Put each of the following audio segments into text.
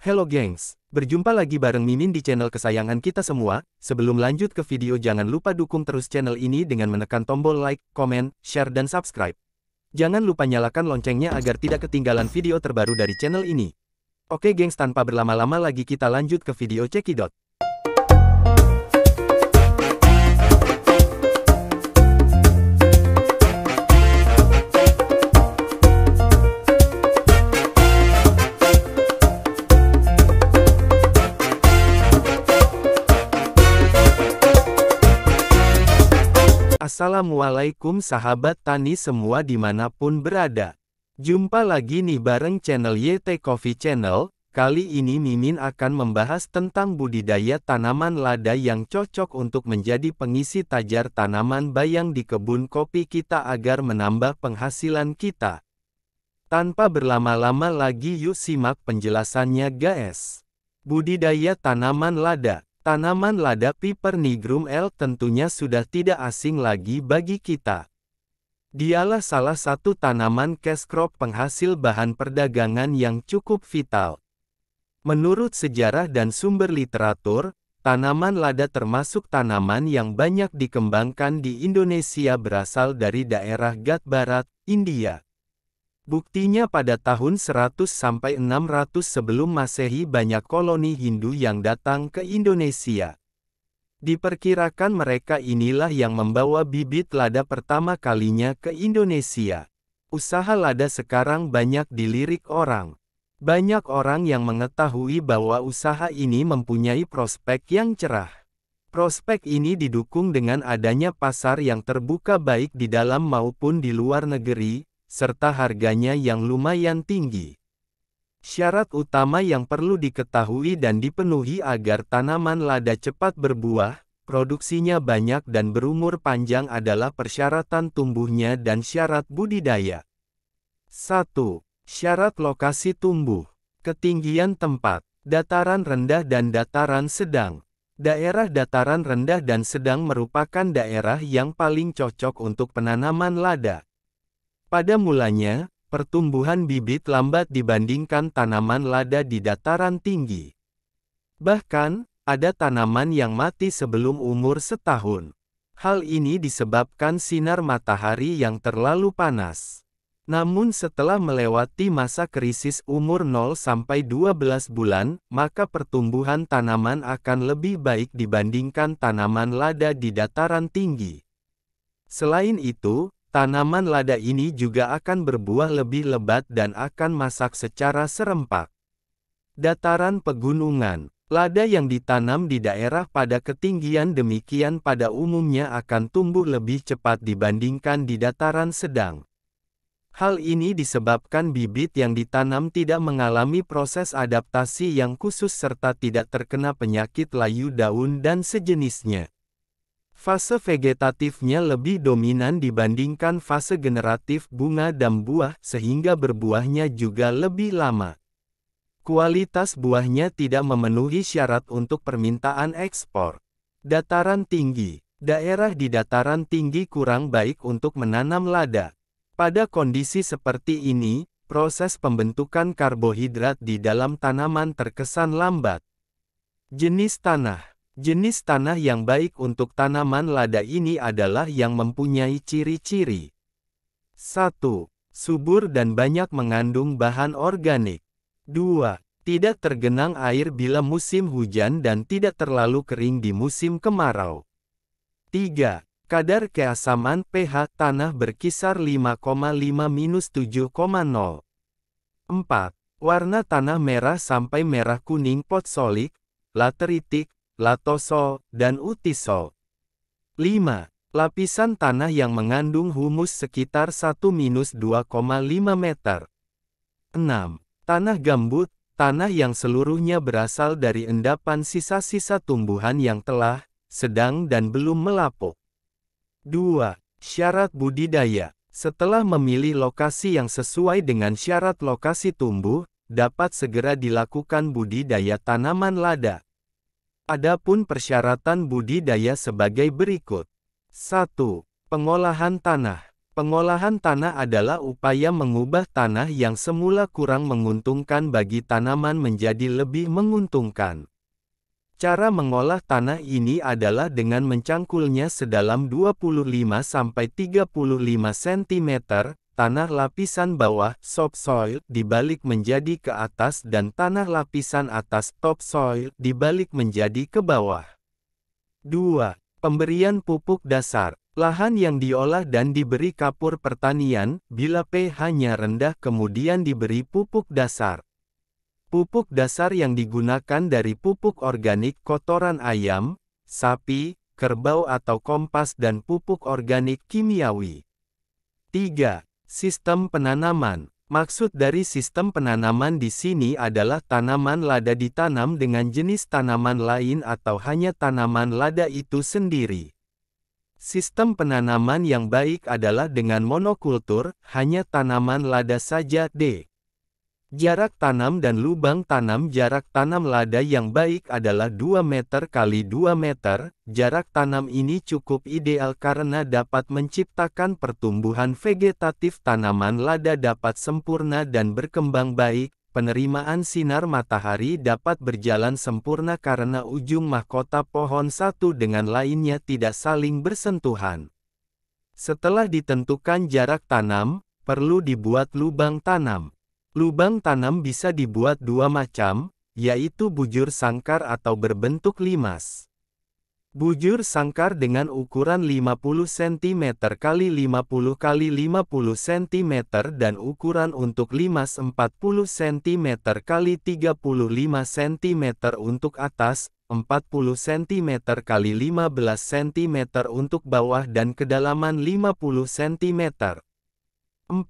Hello gengs, berjumpa lagi bareng Mimin di channel kesayangan kita semua, sebelum lanjut ke video jangan lupa dukung terus channel ini dengan menekan tombol like, komen, share dan subscribe. Jangan lupa nyalakan loncengnya agar tidak ketinggalan video terbaru dari channel ini. Oke gengs tanpa berlama-lama lagi kita lanjut ke video cekidot. Assalamualaikum sahabat tani semua dimanapun berada. Jumpa lagi nih bareng channel YT Coffee Channel, kali ini Mimin akan membahas tentang budidaya tanaman lada yang cocok untuk menjadi pengisi tajar tanaman bayang di kebun kopi kita agar menambah penghasilan kita. Tanpa berlama-lama lagi yuk simak penjelasannya guys. Budidaya tanaman lada Tanaman lada Piper nigrum L tentunya sudah tidak asing lagi bagi kita. Dialah salah satu tanaman cash crop penghasil bahan perdagangan yang cukup vital. Menurut sejarah dan sumber literatur, tanaman lada termasuk tanaman yang banyak dikembangkan di Indonesia berasal dari daerah Ghat Barat, India. Buktinya pada tahun 100 sampai 600 sebelum Masehi banyak koloni Hindu yang datang ke Indonesia. Diperkirakan mereka inilah yang membawa bibit lada pertama kalinya ke Indonesia. Usaha lada sekarang banyak dilirik orang. Banyak orang yang mengetahui bahwa usaha ini mempunyai prospek yang cerah. Prospek ini didukung dengan adanya pasar yang terbuka baik di dalam maupun di luar negeri, serta harganya yang lumayan tinggi. Syarat utama yang perlu diketahui dan dipenuhi agar tanaman lada cepat berbuah, produksinya banyak dan berumur panjang adalah persyaratan tumbuhnya dan syarat budidaya. 1. Syarat lokasi tumbuh. Ketinggian tempat, dataran rendah dan dataran sedang. Daerah dataran rendah dan sedang merupakan daerah yang paling cocok untuk penanaman lada. Pada mulanya, pertumbuhan bibit lambat dibandingkan tanaman lada di dataran tinggi. Bahkan, ada tanaman yang mati sebelum umur setahun. Hal ini disebabkan sinar matahari yang terlalu panas. Namun setelah melewati masa krisis umur 0-12 bulan, maka pertumbuhan tanaman akan lebih baik dibandingkan tanaman lada di dataran tinggi. Selain itu, Tanaman lada ini juga akan berbuah lebih lebat dan akan masak secara serempak. Dataran pegunungan Lada yang ditanam di daerah pada ketinggian demikian pada umumnya akan tumbuh lebih cepat dibandingkan di dataran sedang. Hal ini disebabkan bibit yang ditanam tidak mengalami proses adaptasi yang khusus serta tidak terkena penyakit layu daun dan sejenisnya. Fase vegetatifnya lebih dominan dibandingkan fase generatif bunga dan buah, sehingga berbuahnya juga lebih lama. Kualitas buahnya tidak memenuhi syarat untuk permintaan ekspor. Dataran tinggi, daerah di dataran tinggi kurang baik untuk menanam lada. Pada kondisi seperti ini, proses pembentukan karbohidrat di dalam tanaman terkesan lambat. Jenis tanah Jenis tanah yang baik untuk tanaman lada ini adalah yang mempunyai ciri-ciri. 1. Subur dan banyak mengandung bahan organik. 2. Tidak tergenang air bila musim hujan dan tidak terlalu kering di musim kemarau. 3. Kadar keasaman pH tanah berkisar 5,5-7,0. 4. Warna tanah merah sampai merah kuning potsolik, lateritik, latosol, dan Utiso. 5. Lapisan tanah yang mengandung humus sekitar 1-2,5 meter. 6. Tanah gambut, tanah yang seluruhnya berasal dari endapan sisa-sisa tumbuhan yang telah, sedang dan belum melapuk. 2. Syarat budidaya Setelah memilih lokasi yang sesuai dengan syarat lokasi tumbuh, dapat segera dilakukan budidaya tanaman lada. Adapun persyaratan budidaya sebagai berikut. 1. Pengolahan tanah. Pengolahan tanah adalah upaya mengubah tanah yang semula kurang menguntungkan bagi tanaman menjadi lebih menguntungkan. Cara mengolah tanah ini adalah dengan mencangkulnya sedalam 25-35 cm, tanah lapisan bawah subsoil dibalik menjadi ke atas dan tanah lapisan atas topsoil dibalik menjadi ke bawah. 2. Pemberian pupuk dasar. Lahan yang diolah dan diberi kapur pertanian, bila pH-nya rendah kemudian diberi pupuk dasar. Pupuk dasar yang digunakan dari pupuk organik kotoran ayam, sapi, kerbau atau kompas dan pupuk organik kimiawi. 3. Sistem penanaman Maksud dari sistem penanaman di sini adalah tanaman lada ditanam dengan jenis tanaman lain atau hanya tanaman lada itu sendiri. Sistem penanaman yang baik adalah dengan monokultur, hanya tanaman lada saja, deh. Jarak tanam dan lubang tanam Jarak tanam lada yang baik adalah 2 meter kali 2 meter. Jarak tanam ini cukup ideal karena dapat menciptakan pertumbuhan vegetatif tanaman lada dapat sempurna dan berkembang baik. Penerimaan sinar matahari dapat berjalan sempurna karena ujung mahkota pohon satu dengan lainnya tidak saling bersentuhan. Setelah ditentukan jarak tanam, perlu dibuat lubang tanam. Lubang tanam bisa dibuat dua macam, yaitu bujur sangkar atau berbentuk limas. Bujur sangkar dengan ukuran 50 cm x 50 x 50 cm dan ukuran untuk limas 40 cm x 35 cm untuk atas, 40 cm x 15 cm untuk bawah dan kedalaman 50 cm. 4.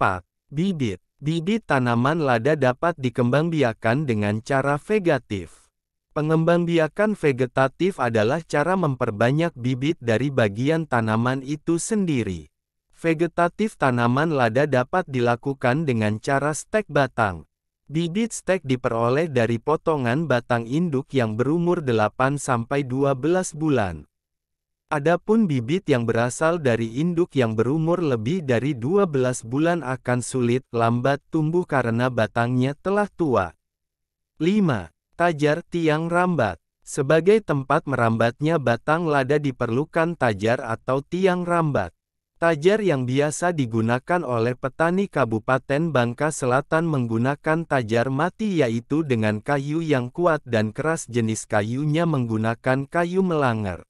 Bibit Bibit tanaman lada dapat dikembangbiakan dengan cara vegetatif. Pengembangbiakan vegetatif adalah cara memperbanyak bibit dari bagian tanaman itu sendiri. Vegetatif tanaman lada dapat dilakukan dengan cara stek batang. Bibit stek diperoleh dari potongan batang induk yang berumur 8-12 bulan. Adapun bibit yang berasal dari induk yang berumur lebih dari 12 bulan akan sulit lambat tumbuh karena batangnya telah tua. 5. Tajar tiang rambat. Sebagai tempat merambatnya batang lada diperlukan tajar atau tiang rambat. Tajar yang biasa digunakan oleh petani Kabupaten Bangka Selatan menggunakan tajar mati yaitu dengan kayu yang kuat dan keras jenis kayunya menggunakan kayu melanger.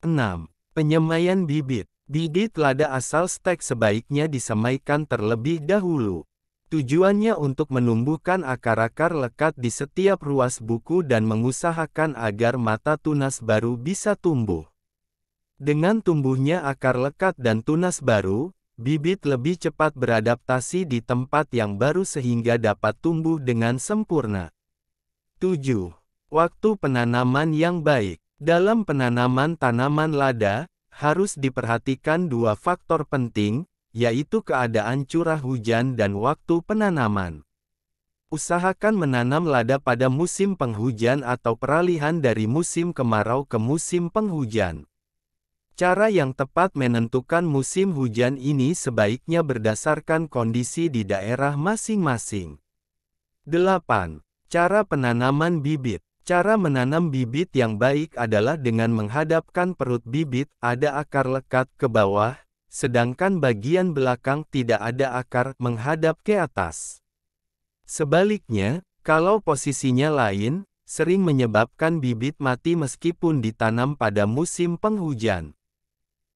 6. Penyemaian bibit. Bibit lada asal stek sebaiknya disemaikan terlebih dahulu. Tujuannya untuk menumbuhkan akar-akar lekat di setiap ruas buku dan mengusahakan agar mata tunas baru bisa tumbuh. Dengan tumbuhnya akar lekat dan tunas baru, bibit lebih cepat beradaptasi di tempat yang baru sehingga dapat tumbuh dengan sempurna. 7. Waktu penanaman yang baik dalam penanaman tanaman lada, harus diperhatikan dua faktor penting, yaitu keadaan curah hujan dan waktu penanaman. Usahakan menanam lada pada musim penghujan atau peralihan dari musim kemarau ke musim penghujan. Cara yang tepat menentukan musim hujan ini sebaiknya berdasarkan kondisi di daerah masing-masing. 8. Cara penanaman bibit Cara menanam bibit yang baik adalah dengan menghadapkan perut bibit, ada akar lekat ke bawah, sedangkan bagian belakang tidak ada akar menghadap ke atas. Sebaliknya, kalau posisinya lain, sering menyebabkan bibit mati meskipun ditanam pada musim penghujan.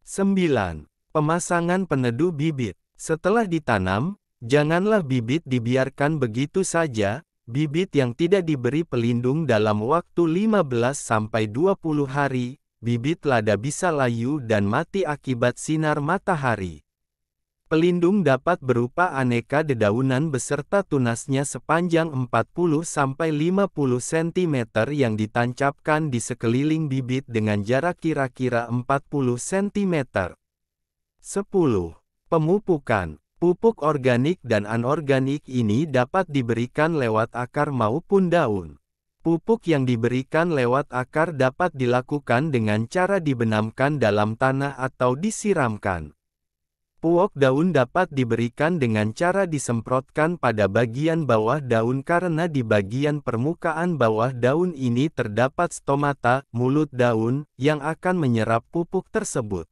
9. Pemasangan peneduh bibit. Setelah ditanam, janganlah bibit dibiarkan begitu saja, Bibit yang tidak diberi pelindung dalam waktu 15-20 hari, bibit lada bisa layu dan mati akibat sinar matahari. Pelindung dapat berupa aneka dedaunan beserta tunasnya sepanjang 40-50 cm yang ditancapkan di sekeliling bibit dengan jarak kira-kira 40 cm. 10. Pemupukan Pupuk organik dan anorganik ini dapat diberikan lewat akar maupun daun. Pupuk yang diberikan lewat akar dapat dilakukan dengan cara dibenamkan dalam tanah atau disiramkan. Puok daun dapat diberikan dengan cara disemprotkan pada bagian bawah daun karena di bagian permukaan bawah daun ini terdapat stomata, mulut daun, yang akan menyerap pupuk tersebut.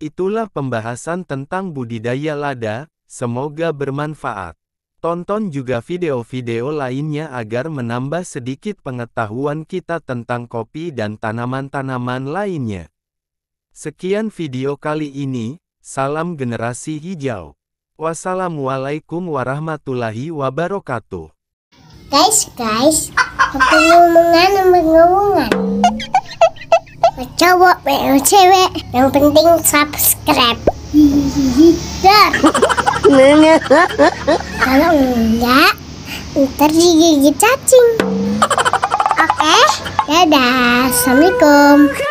Itulah pembahasan tentang budidaya lada, semoga bermanfaat. Tonton juga video-video lainnya agar menambah sedikit pengetahuan kita tentang kopi dan tanaman-tanaman lainnya. Sekian video kali ini, salam generasi hijau. Wassalamualaikum warahmatullahi wabarakatuh. Guys, guys, aku menganam pengungan cowok mau cewek yang penting subscribe kalau enggak ntar digigit cacing oke okay? dadah assalamualaikum